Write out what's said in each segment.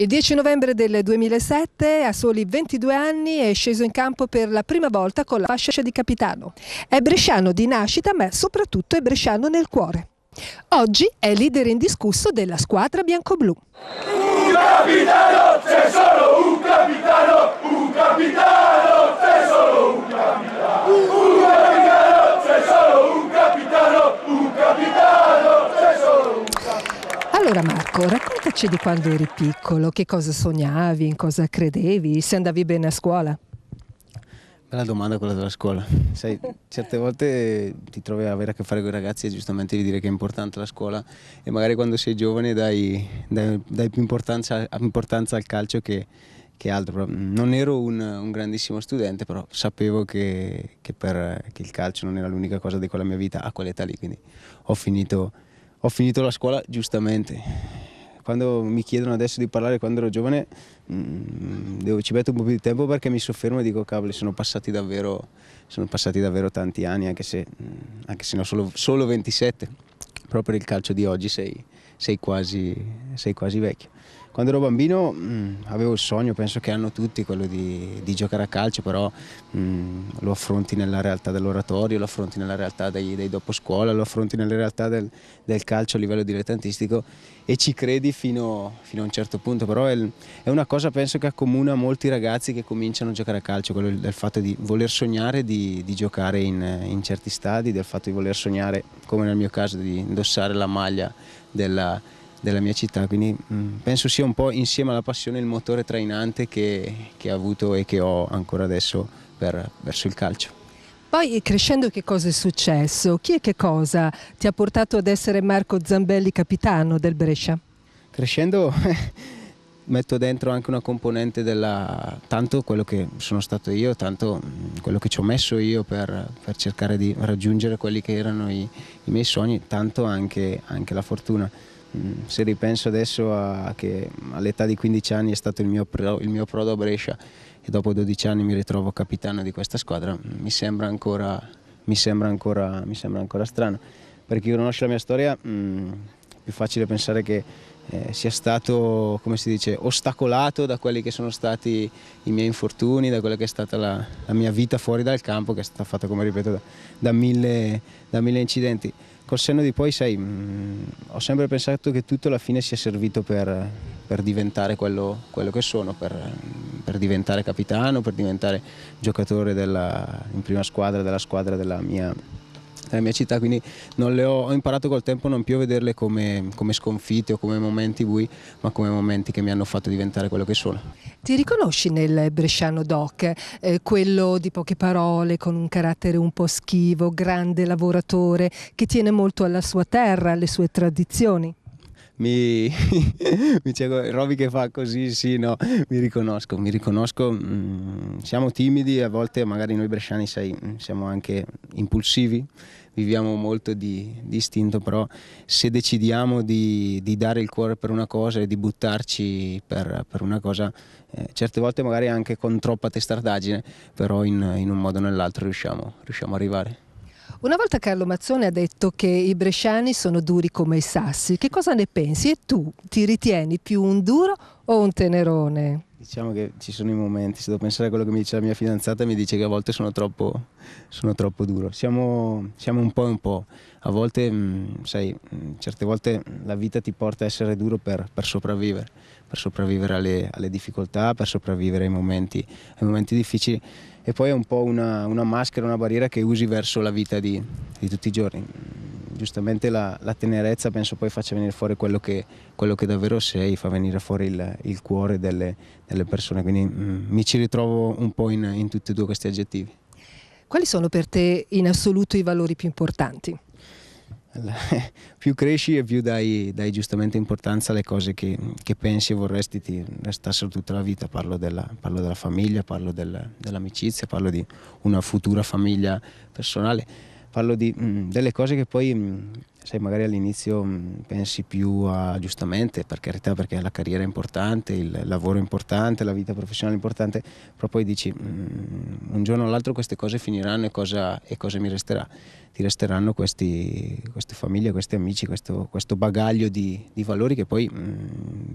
Il 10 novembre del 2007, a soli 22 anni, è sceso in campo per la prima volta con la fascia di capitano. È bresciano di nascita, ma soprattutto è bresciano nel cuore. Oggi è leader indiscusso della squadra bianco-blu. Un capitano, c'è solo un capitano, un capitano, c'è solo un capitano. Un capitano, c'è solo un capitano, un capitano, c'è solo un capitano. Allora Marco, racconta raccontaci di quando eri piccolo, che cosa sognavi, in cosa credevi, se andavi bene a scuola. Bella domanda quella della scuola. Sai, certe volte ti trovi a avere a che fare con i ragazzi e giustamente gli dire che è importante la scuola e magari quando sei giovane dai, dai, dai più importanza, importanza, al calcio che, che altro. Mm, non ero un, un, grandissimo studente, però sapevo che, che, per, che il calcio non era l'unica cosa di quella mia vita a quell'età lì, quindi ho finito, ho finito la scuola giustamente quando mi chiedono adesso di parlare quando ero giovane mh, mm, devo, ci metto un po' più di tempo perché mi soffermo e dico cavoli sono passati davvero, sono passati davvero tanti anni anche se, mh, mm, anche se no solo, solo 27 proprio per il calcio di oggi sei, sei, quasi, sei quasi vecchio quando ero bambino mh, mm, avevo il sogno, penso che hanno tutti, quello di, di giocare a calcio, però mh, mm, lo affronti nella realtà dell'oratorio, lo affronti nella realtà dei, dei dopo scuola, lo affronti nella realtà del, del, calcio a livello dilettantistico e ci credi fino, fino a un certo punto, però è, è, una cosa penso che accomuna molti ragazzi che cominciano a giocare a calcio, quello del fatto di voler sognare di, di giocare in, in certi stadi, del fatto di voler sognare, come nel mio caso, di indossare la maglia della della mia città, quindi mh, mm, penso sia un po' insieme alla passione il motore trainante che, che ho avuto e che ho ancora adesso per, verso il calcio. Poi eh, crescendo che cosa è successo? Chi e che cosa ti ha portato ad essere Marco Zambelli capitano del Brescia? Crescendo metto dentro anche una componente della tanto quello che sono stato io, tanto mm, quello che ci ho messo io per, per cercare di raggiungere quelli che erano i, i miei sogni, tanto anche, anche la fortuna. Mm, se ripenso adesso a, che all'età di 15 anni è stato il mio, pro, il mio prodo a Brescia e dopo 12 anni mi ritrovo capitano di questa squadra, mi sembra ancora, mi sembra ancora, mi sembra ancora strano. Per chi conosce la mia storia mh, mm, è più facile pensare che eh, sia stato, come si dice, ostacolato da quelli che sono stati i miei infortuni, da quella che è stata la, la mia vita fuori dal campo, che è stata fatta, come ripeto, da, da, mille, da mille incidenti col senno di poi, sai, mh, mm, ho sempre pensato che tutto alla fine sia servito per, per diventare quello, quello, che sono, per, per, diventare capitano, per diventare giocatore della, in prima squadra della squadra della mia nella mia città, quindi ho, ho, imparato col tempo non più a vederle come, come sconfitte o come momenti bui, ma come momenti che mi hanno fatto diventare quello che sono. Ti riconosci nel bresciano doc, eh, quello di poche parole, con un carattere un po' schivo, grande lavoratore, che tiene molto alla sua terra, alle sue tradizioni? mi, mi cerco, Roby che fa così, sì, no, mi riconosco, mi riconosco, mm, siamo timidi, a volte magari noi bresciani sai, mm, siamo anche impulsivi, viviamo molto di, di istinto, però se decidiamo di, di, dare il cuore per una cosa e di buttarci per, per una cosa, eh, certe volte magari anche con troppa testardaggine, però in, in un modo o nell'altro riusciamo, riusciamo a arrivare. Una volta Carlo Mazzone ha detto che i bresciani sono duri come i sassi. Che cosa ne pensi? E tu ti ritieni più un duro o un tenerone? Diciamo che ci sono i momenti, se devo pensare a quello che mi dice la mia fidanzata, mi dice che a volte sono troppo, sono troppo duro. Siamo, siamo, un po' e un po'. A volte, mm, sai, mm, certe volte la vita ti porta a essere duro per, per sopravvivere, per sopravvivere alle, alle, difficoltà, per sopravvivere ai momenti, ai momenti difficili. E poi è un po' una, una maschera, una barriera che usi verso la vita di, di tutti i giorni giustamente la, la, tenerezza penso poi faccia venire fuori quello che, quello che davvero sei, fa venire fuori il, il cuore delle, delle, persone, quindi mh, mm, mi ci ritrovo un po' in, in tutti e due questi aggettivi. Quali sono per te in assoluto i valori più importanti? più cresci e più dai, dai giustamente importanza alle cose che, che, pensi e vorresti ti restassero tutta la vita. Parlo della, parlo della famiglia, parlo del, dell'amicizia, parlo di una futura famiglia personale parlo di, mh, mm, delle cose che poi, mh, mm, sai, magari all'inizio mh, mm, pensi più a, giustamente, per carità, perché la carriera è importante, il lavoro è importante, la vita professionale è importante, però poi dici, un giorno o l'altro queste cose finiranno e cosa, e cosa mi resterà? Ti resteranno questi, queste famiglie, questi amici, questo, questo bagaglio di, di, valori che poi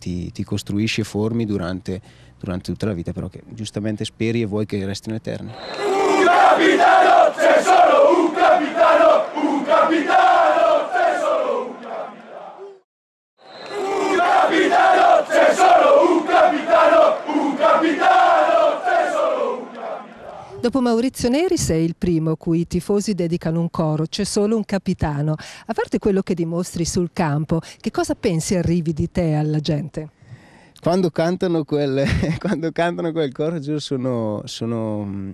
ti, ti, costruisci e formi durante, durante, tutta la vita, però che giustamente speri e vuoi che restino eterni. Capitano Tesoro! Dopo Maurizio Neri sei il primo cui i tifosi dedicano un coro, c'è solo un capitano. A parte quello che dimostri sul campo, che cosa pensi arrivi di te alla gente? Quando cantano quel, quando cantano quel coro giuro sono, sono, mm,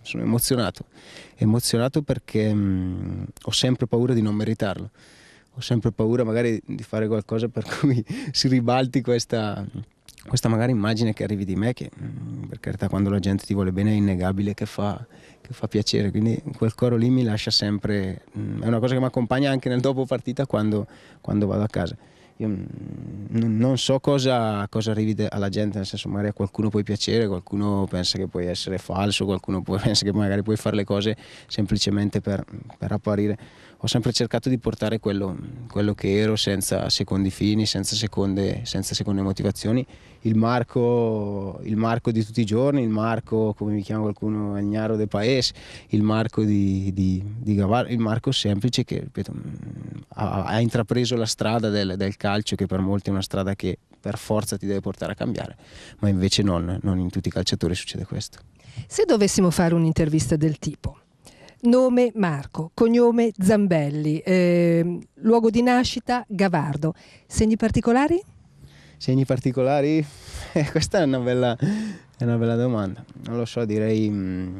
sono emozionato, emozionato perché mh, mm, ho sempre paura di non meritarlo, ho sempre paura magari di fare qualcosa per cui si ribalti questa, questa magari immagine che arrivi di me, che mm, per carità quando la gente ti vuole bene è innegabile che fa, che fa piacere, quindi quel coro lì mi lascia sempre, mm, è una cosa che mi accompagna anche nel dopo partita quando, quando vado a casa io mm, non so cosa, cosa arrivi alla gente, nel senso magari a qualcuno puoi piacere, qualcuno pensa che puoi essere falso, qualcuno può, pensa che magari puoi fare le cose semplicemente per, per apparire. Ho sempre cercato di portare quello, quello, che ero senza secondi fini, senza seconde, senza seconde motivazioni, il marco, il marco, di tutti i giorni, il marco come mi chiama qualcuno, Agnaro de Paese, il marco di, di, di Gavar, il marco semplice che ripeto, mm, ha, ha, intrapreso la strada del, del calcio che per molti è una strada che per forza ti deve portare a cambiare, ma invece non, non in tutti i calciatori succede questo. Se dovessimo fare un'intervista del tipo, nome Marco, cognome Zambelli, eh, luogo di nascita Gavardo, segni particolari? Segni particolari? Eh, Questa è una bella, è una bella domanda, non lo so, direi mm,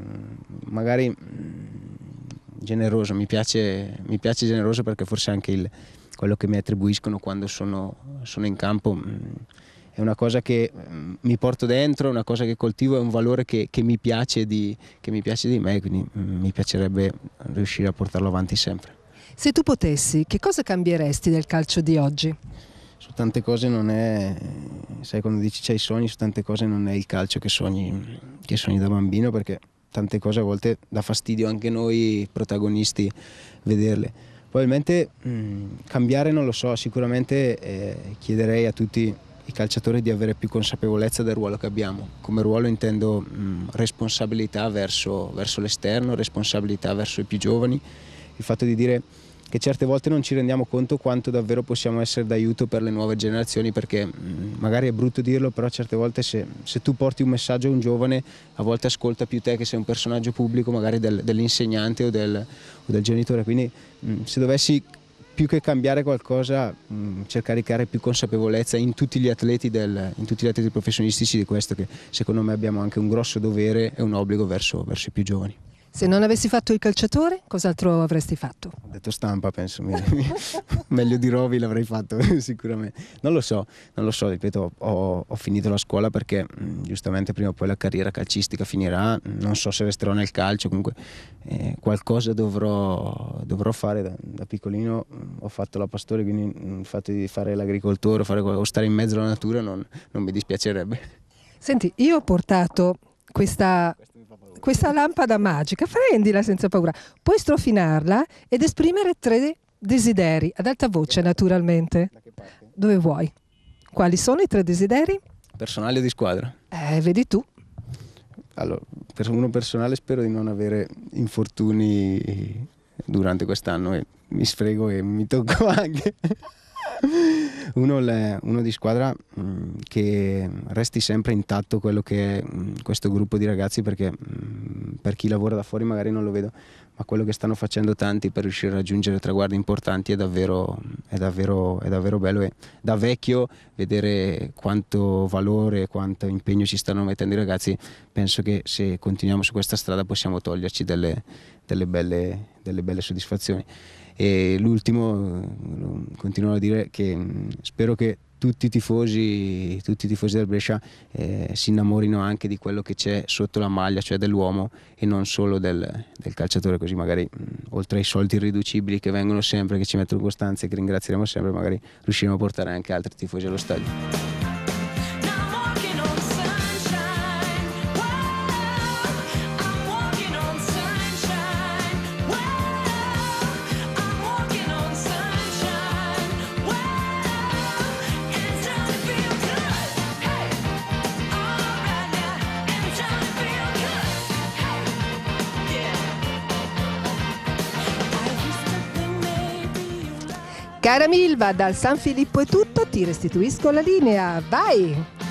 magari mm, generoso, mi piace, mi piace generoso perché forse anche il quello che mi attribuiscono quando sono, sono in campo mm, è una cosa che mm, mi porto dentro, è una cosa che coltivo, è un valore che, che, mi di, che, mi piace di, me, quindi mm, mi piacerebbe riuscire a portarlo avanti sempre. Se tu potessi, che cosa cambieresti del calcio di oggi? Su tante cose non è, sai quando dici c'hai sogni, su tante cose non è il calcio che sogni, che sogni da bambino perché tante cose a volte dà fastidio anche noi protagonisti vederle Probabilmente mh, mm, cambiare non lo so, sicuramente eh, chiederei a tutti i calciatori di avere più consapevolezza del ruolo che abbiamo. Come ruolo intendo mh, mm, responsabilità verso, verso l'esterno, responsabilità verso i più giovani, il fatto di dire che certe volte non ci rendiamo conto quanto davvero possiamo essere d'aiuto per le nuove generazioni perché mm, magari è brutto dirlo però certe volte se, se tu porti un messaggio a un giovane a volte ascolta più te che sei un personaggio pubblico magari del, dell'insegnante o del, o del, genitore quindi mm, se dovessi più che cambiare qualcosa mm, cercare di creare più consapevolezza in tutti gli atleti, del, tutti gli atleti professionistici di questo che secondo me abbiamo anche un grosso dovere e un obbligo verso, verso i più giovani se non avessi fatto il calciatore, cos'altro avresti fatto? Ho detto stampa, penso. Meglio di Rovi l'avrei fatto sicuramente. Non lo so, non lo so, ripeto, ho, ho finito la scuola perché mm, giustamente prima o poi la carriera calcistica finirà, non so se resterò nel calcio, comunque eh, qualcosa dovrò, dovrò fare da, da, piccolino. Mm, ho fatto la pastore, quindi mm, il fatto di fare l'agricoltore fare, o stare in mezzo alla natura non, non mi dispiacerebbe. Senti, io ho portato questa questa lampada magica, prendila senza paura, puoi strofinarla ed esprimere tre desideri, ad alta voce naturalmente, dove vuoi. Quali sono i tre desideri? Personale o di squadra? Eh, vedi tu. Allora, per uno personale spero di non avere infortuni durante quest'anno e mi sfrego e mi tocco anche uno, le, uno, di squadra mh, mm, che resti sempre intatto quello che è mh, mm, questo gruppo di ragazzi perché mh, mm, per chi lavora da fuori magari non lo vedo, ma quello che stanno facendo tanti per riuscire a raggiungere traguardi importanti è davvero, è davvero, è davvero bello e da vecchio vedere quanto valore, quanto impegno ci stanno mettendo i ragazzi, penso che se continuiamo su questa strada possiamo toglierci delle, delle, belle, delle belle soddisfazioni. E l'ultimo, eh, continuo a dire che mm, spero che tutti i tifosi, tutti i tifosi del Brescia eh, si innamorino anche di quello che c'è sotto la maglia, cioè dell'uomo e non solo del, del calciatore, così magari mh, mm, oltre ai soldi irriducibili che vengono sempre, che ci mettono costanza e che ringrazieremo sempre, magari riusciremo a portare anche altri tifosi allo stadio. Cara Milva, dal San Filippo è tutto, ti restituisco la linea, vai!